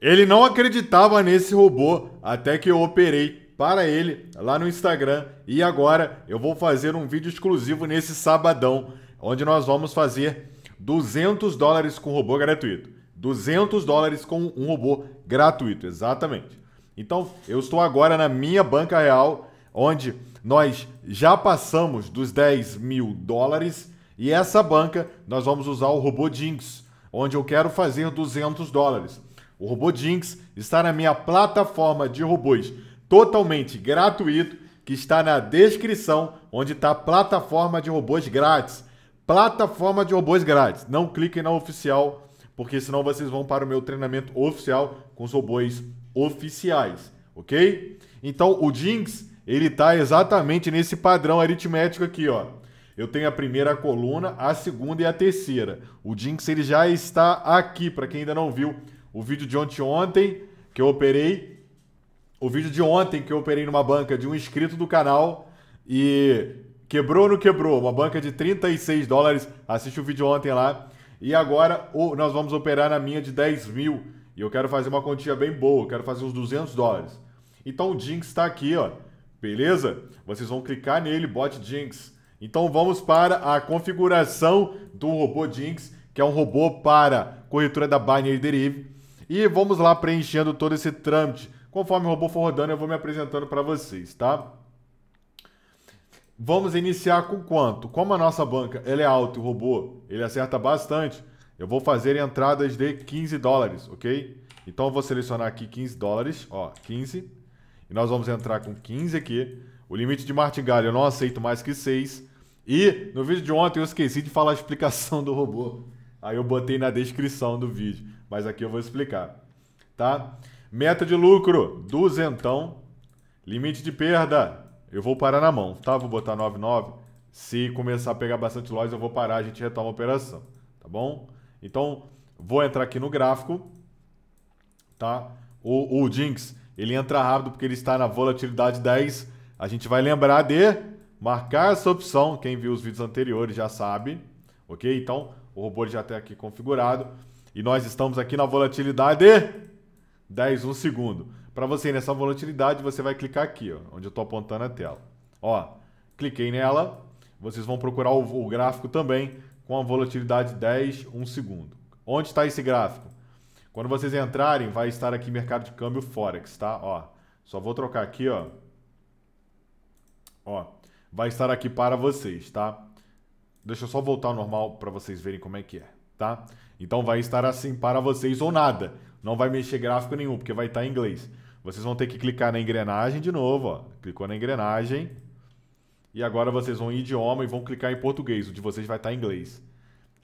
Ele não acreditava nesse robô até que eu operei para ele lá no Instagram. E agora eu vou fazer um vídeo exclusivo nesse sabadão, onde nós vamos fazer 200 dólares com robô gratuito. 200 dólares com um robô gratuito, exatamente. Então, eu estou agora na minha banca real, onde nós já passamos dos 10 mil dólares. E essa banca, nós vamos usar o robô Jinx, onde eu quero fazer 200 dólares. O Robô Jinx está na minha plataforma de robôs totalmente gratuito, que está na descrição, onde está a plataforma de robôs grátis. Plataforma de robôs grátis. Não cliquem na oficial, porque senão vocês vão para o meu treinamento oficial com os robôs oficiais, ok? Então o Jinx, ele está exatamente nesse padrão aritmético aqui, ó. Eu tenho a primeira coluna, a segunda e a terceira. O Jinx ele já está aqui, para quem ainda não viu o vídeo de ontem, ontem que eu operei. O vídeo de ontem que eu operei numa banca de um inscrito do canal e quebrou ou não quebrou? Uma banca de 36 dólares. Assiste o vídeo ontem lá. E agora nós vamos operar na minha de 10 mil. E eu quero fazer uma quantia bem boa. Eu quero fazer uns 200 dólares. Então o Jinx está aqui, ó. Beleza? Vocês vão clicar nele, bote Jinx. Então vamos para a configuração do robô Jinx, que é um robô para corretora da Binary Derive. E vamos lá preenchendo todo esse trâmite. Conforme o robô for rodando, eu vou me apresentando para vocês, tá? Vamos iniciar com quanto? Como a nossa banca ela é alta e o robô ele acerta bastante, eu vou fazer entradas de 15 dólares, ok? Então eu vou selecionar aqui 15 dólares, ó, 15. E nós vamos entrar com 15 aqui. O limite de martingale eu não aceito mais que 6. E no vídeo de ontem eu esqueci de falar a explicação do robô. Aí eu botei na descrição do vídeo, mas aqui eu vou explicar, tá? Meta de lucro, duzentão. Limite de perda, eu vou parar na mão, tá? Vou botar 99. Se começar a pegar bastante lojas, eu vou parar, a gente retoma a operação, tá bom? Então, vou entrar aqui no gráfico, tá? O, o Jinx, ele entra rápido porque ele está na volatilidade 10. A gente vai lembrar de marcar essa opção. Quem viu os vídeos anteriores já sabe, ok? Então, o robô já está aqui configurado. E nós estamos aqui na volatilidade 10, 1 segundo. Para você ir nessa volatilidade, você vai clicar aqui, ó, onde eu estou apontando a tela. Ó, cliquei nela. Vocês vão procurar o, o gráfico também com a volatilidade 10, 1 segundo. Onde está esse gráfico? Quando vocês entrarem, vai estar aqui mercado de câmbio Forex, tá? Ó, só vou trocar aqui, ó. Ó, vai estar aqui para vocês, tá? Deixa eu só voltar ao normal para vocês verem como é que é, tá? Então vai estar assim para vocês ou nada. Não vai mexer gráfico nenhum, porque vai estar tá em inglês. Vocês vão ter que clicar na engrenagem de novo, ó. Clicou na engrenagem. E agora vocês vão em idioma e vão clicar em português. O de vocês vai estar tá em inglês.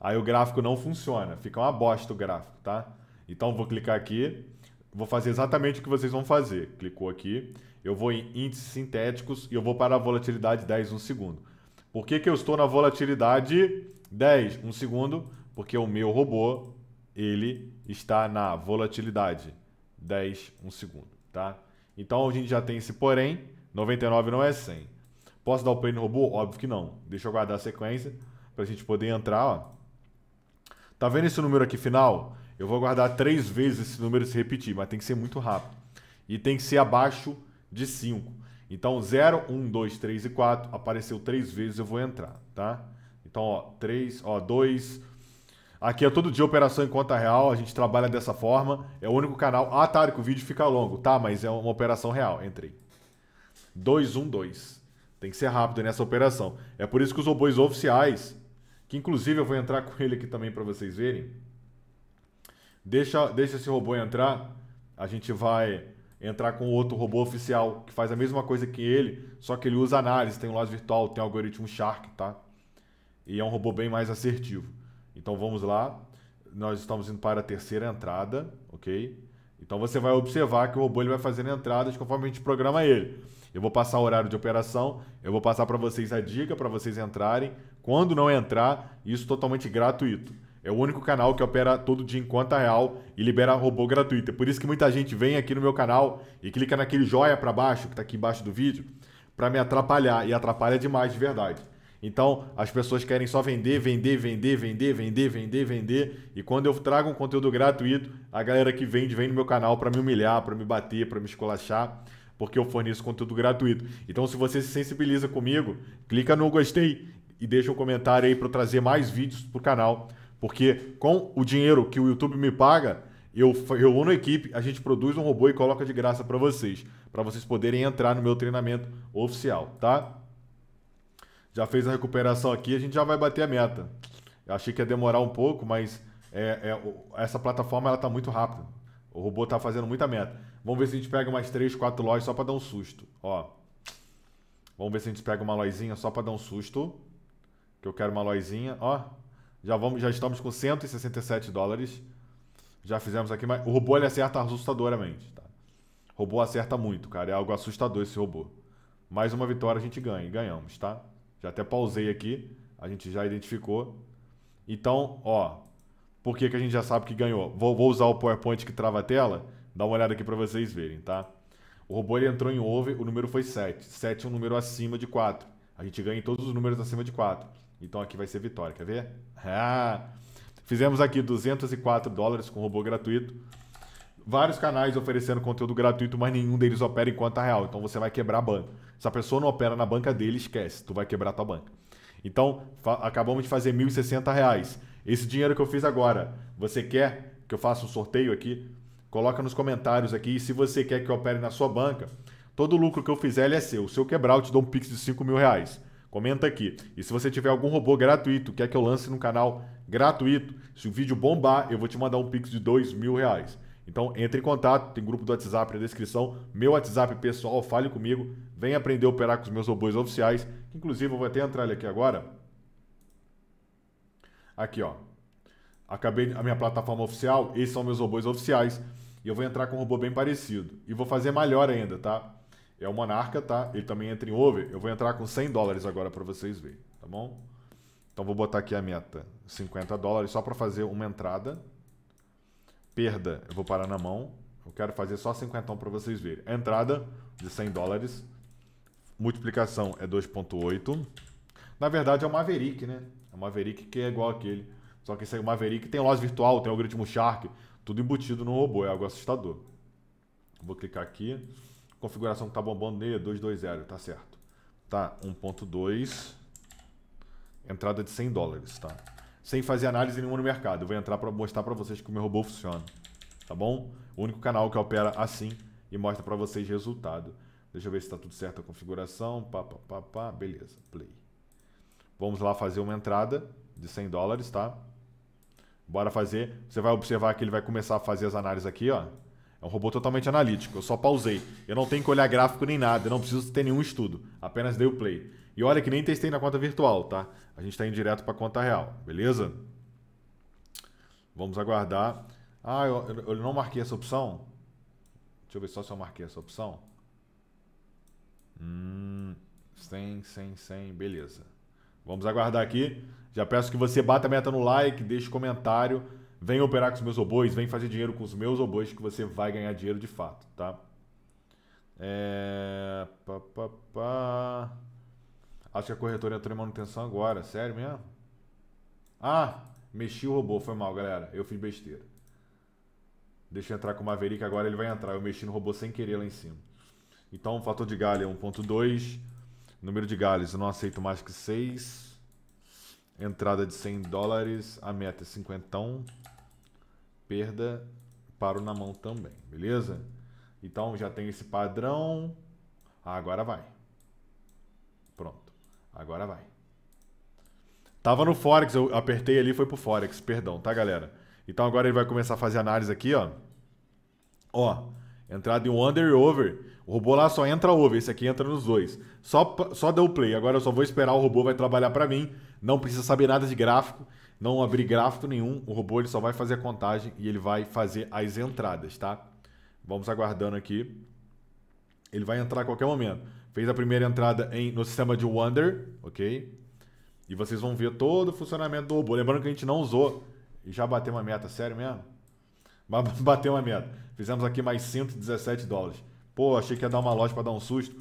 Aí o gráfico não funciona. Fica uma bosta o gráfico, tá? Então vou clicar aqui. Vou fazer exatamente o que vocês vão fazer. Clicou aqui. Eu vou em índices sintéticos e eu vou para a volatilidade 10 um segundo. Por que, que eu estou na volatilidade 10? Um segundo, porque o meu robô, ele está na volatilidade 10, um segundo, tá? Então a gente já tem esse porém, 99 não é 100. Posso dar o play no robô? Óbvio que não. Deixa eu guardar a sequência para a gente poder entrar, ó. Tá vendo esse número aqui final? Eu vou guardar três vezes esse número se repetir, mas tem que ser muito rápido. E tem que ser abaixo de 5. Então, 0, 1, 2, 3 e 4, apareceu três vezes, eu vou entrar, tá? Então, ó, 3, ó, 2. Aqui é todo dia operação em conta real, a gente trabalha dessa forma. É o único canal. Ah, tá, que o vídeo fica longo. Tá, mas é uma operação real. Entrei. 2, 1, 2. Tem que ser rápido nessa operação. É por isso que os robôs oficiais, que inclusive eu vou entrar com ele aqui também para vocês verem. Deixa, deixa esse robô entrar. A gente vai entrar com outro robô oficial que faz a mesma coisa que ele, só que ele usa análise, tem um loss virtual, tem um algoritmo Shark, tá? E é um robô bem mais assertivo. Então vamos lá. Nós estamos indo para a terceira entrada, ok? Então você vai observar que o robô ele vai fazendo entradas conforme a gente programa ele. Eu vou passar o horário de operação, eu vou passar para vocês a dica para vocês entrarem, quando não entrar, isso totalmente gratuito. É o único canal que opera todo dia em conta real e libera robô gratuito. É por isso que muita gente vem aqui no meu canal e clica naquele joia para baixo, que está aqui embaixo do vídeo, para me atrapalhar. E atrapalha demais, de verdade. Então, as pessoas querem só vender, vender, vender, vender, vender, vender, vender. E quando eu trago um conteúdo gratuito, a galera que vende, vem no meu canal para me humilhar, para me bater, para me esculachar, porque eu forneço conteúdo gratuito. Então, se você se sensibiliza comigo, clica no gostei e deixa um comentário aí para eu trazer mais vídeos para o canal porque com o dinheiro que o YouTube me paga, eu reúno a equipe, a gente produz um robô e coloca de graça para vocês, para vocês poderem entrar no meu treinamento oficial, tá? Já fez a recuperação aqui, a gente já vai bater a meta. Eu achei que ia demorar um pouco, mas é, é, essa plataforma ela tá muito rápida. O robô tá fazendo muita meta. Vamos ver se a gente pega umas 3, 4 lojas só para dar um susto. Ó. Vamos ver se a gente pega uma loizinha só para dar um susto. Que eu quero uma loizinha, ó. Já, vamos, já estamos com 167 dólares. Já fizemos aqui, mas o robô ele acerta assustadoramente. Tá? O robô acerta muito, cara. É algo assustador esse robô. Mais uma vitória a gente ganha e ganhamos, tá? Já até pausei aqui. A gente já identificou. Então, ó. Por que, que a gente já sabe que ganhou? Vou, vou usar o PowerPoint que trava a tela. Dá uma olhada aqui para vocês verem, tá? O robô ele entrou em over, o número foi 7. 7 é um número acima de 4. A gente ganha em todos os números acima de 4. Então aqui vai ser vitória, quer ver? Ah, fizemos aqui 204 dólares com robô gratuito. Vários canais oferecendo conteúdo gratuito, mas nenhum deles opera em conta real. Então você vai quebrar a banca. Se a pessoa não opera na banca dele, esquece. Tu vai quebrar a tua banca. Então, acabamos de fazer 1.060 reais. Esse dinheiro que eu fiz agora, você quer que eu faça um sorteio aqui? Coloca nos comentários aqui. E se você quer que eu opere na sua banca, Todo lucro que eu fizer, ele é seu. Se eu quebrar, eu te dou um pix de 5 mil reais. Comenta aqui. E se você tiver algum robô gratuito, quer que eu lance no canal gratuito, se o vídeo bombar, eu vou te mandar um pix de 2 mil reais. Então entre em contato, tem grupo do WhatsApp na descrição, meu WhatsApp pessoal, fale comigo, vem aprender a operar com os meus robôs oficiais, que inclusive eu vou até entrar ele aqui agora. Aqui ó, acabei a minha plataforma oficial, esses são meus robôs oficiais, e eu vou entrar com um robô bem parecido. E vou fazer melhor ainda, tá? É o Monarca, tá? Ele também entra em over. Eu vou entrar com 100 dólares agora para vocês verem, tá bom? Então vou botar aqui a meta, 50 dólares só para fazer uma entrada. Perda, eu vou parar na mão. Eu quero fazer só 50 para vocês verem. A entrada de 100 dólares. Multiplicação é 2.8. Na verdade é o Maverick, né? É o Maverick que é igual aquele. Só que esse é o Maverick tem loja virtual, tem o algoritmo Shark, tudo embutido no robô, é algo assustador. Vou clicar aqui configuração que tá bombando nele é 220, tá certo. Tá, 1.2, entrada de 100 dólares, tá? Sem fazer análise nenhuma no mercado. Eu vou entrar para mostrar para vocês que o meu robô funciona, tá bom? O único canal que opera assim e mostra para vocês resultado. Deixa eu ver se está tudo certo a configuração. Pá, pá, pá, pá. Beleza, play. Vamos lá fazer uma entrada de 100 dólares, tá? Bora fazer. Você vai observar que ele vai começar a fazer as análises aqui, ó. É um robô totalmente analítico. Eu só pausei. Eu não tenho que olhar gráfico nem nada. Eu não preciso ter nenhum estudo. Apenas dei o play. E olha que nem testei na conta virtual, tá? A gente está indo direto para a conta real, beleza? Vamos aguardar. Ah, eu, eu, não marquei essa opção? Deixa eu ver só se eu marquei essa opção. Hum, 100, 100, 100, beleza. Vamos aguardar aqui. Já peço que você bata a meta no like, deixe comentário. Vem operar com os meus robôs, vem fazer dinheiro com os meus robôs que você vai ganhar dinheiro de fato, tá? É... Pá, pá, pá. Acho que a corretora entrou em manutenção agora, sério mesmo? Ah, mexi o robô, foi mal, galera. Eu fiz besteira. Deixa eu entrar com o Maverick agora, ele vai entrar. Eu mexi no robô sem querer lá em cima. Então, fator de galha é 1.2. Número de galhas, eu não aceito mais que 6. Entrada de 100 dólares. A meta é 50 perda para o na mão também, beleza? Então já tem esse padrão. Agora vai. Pronto. Agora vai. Tava no Forex, eu apertei ali foi pro Forex, perdão, tá, galera? Então agora ele vai começar a fazer análise aqui, ó. Ó, entrada em under e over. O robô lá só entra over, esse aqui entra nos dois. Só, só deu play, agora eu só vou esperar o robô vai trabalhar para mim. Não precisa saber nada de gráfico, não abrir gráfico nenhum, o robô ele só vai fazer a contagem e ele vai fazer as entradas, tá? Vamos aguardando aqui. Ele vai entrar a qualquer momento. Fez a primeira entrada em, no sistema de Wonder, ok? E vocês vão ver todo o funcionamento do robô. Lembrando que a gente não usou e já bateu uma meta, sério mesmo? Bateu uma meta. Fizemos aqui mais 117 dólares. Pô, achei que ia dar uma loja para dar um susto.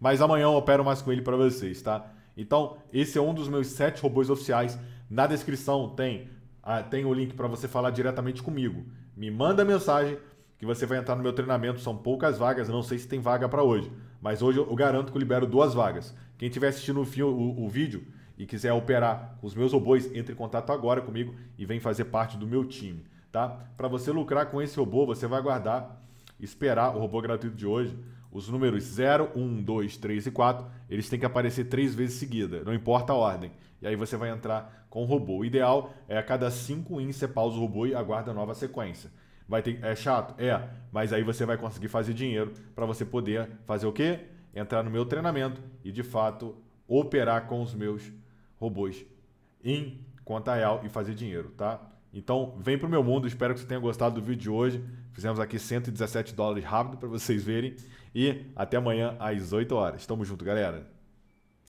Mas amanhã eu opero mais com ele para vocês, tá? Então, esse é um dos meus sete robôs oficiais. Na descrição tem, ah, tem o link para você falar diretamente comigo. Me manda mensagem que você vai entrar no meu treinamento. São poucas vagas, não sei se tem vaga para hoje. Mas hoje eu garanto que eu libero duas vagas. Quem estiver assistindo o, o, o vídeo e quiser operar com os meus robôs, entre em contato agora comigo e vem fazer parte do meu time. Tá? Para você lucrar com esse robô, você vai aguardar, esperar o robô gratuito de hoje os números 0, 1, 2, 3 e 4, eles têm que aparecer três vezes seguida, não importa a ordem. E aí você vai entrar com o robô. O ideal é a cada 5 in você pausa o robô e aguarda nova sequência. Vai ter, é chato? É, mas aí você vai conseguir fazer dinheiro para você poder fazer o quê? Entrar no meu treinamento e de fato operar com os meus robôs em conta real e fazer dinheiro, tá? Então, vem pro meu mundo, espero que você tenha gostado do vídeo de hoje. Fizemos aqui 117 dólares rápido para vocês verem. E até amanhã às 8 horas. Tamo junto, galera.